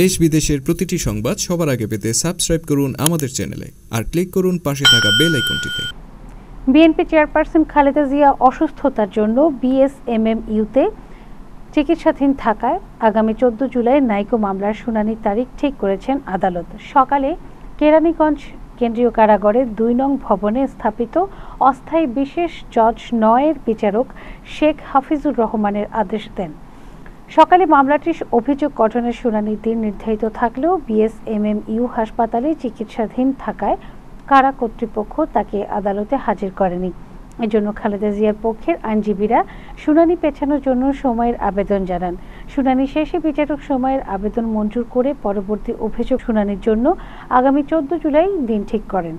দেশ বিদেশের প্রতিটি সংবাদ সবার আগে পেতে সাবস্ক্রাইব করুন আমাদের চ্যানেলে আর ক্লিক করুন পাশে থাকা বেল আইকনটিতে বিএনপি চেয়ারপারসন খালেদা জিয়া অসুস্থতার জন্য বিএসএমএমইউতে চিকিৎসাধীন থাকায় আগামী চোদ্দ জুলাই নাইকো মামলার শুনানির তারিখ ঠিক করেছেন আদালত সকালে কেরানীগঞ্জ কেন্দ্রীয় কারাগারে দুই নং ভবনে স্থাপিত অস্থায়ী বিশেষ জজ নয়ের বিচারক শেখ হাফিজুর রহমানের আদেশ দেন সকালে মামলাটির অভিযোগ গঠনের শুনানির দিন নির্ধারিত থাকলেও বিএসএমএমইউ হাসপাতালে চিকিৎসাধীন থাকায় কারা কর্তৃপক্ষ তাকে আদালতে হাজির করেনি এজন্য খালেদা জিয়ার পক্ষের আইনজীবীরা শুনানি পেছানোর জন্য সময়ের আবেদন জানান শুনানি শেষে বিচারক সময়ের আবেদন মঞ্জুর করে পরবর্তী অভিযোগ শুনানির জন্য আগামী চোদ্দ জুলাই দিন ঠিক করেন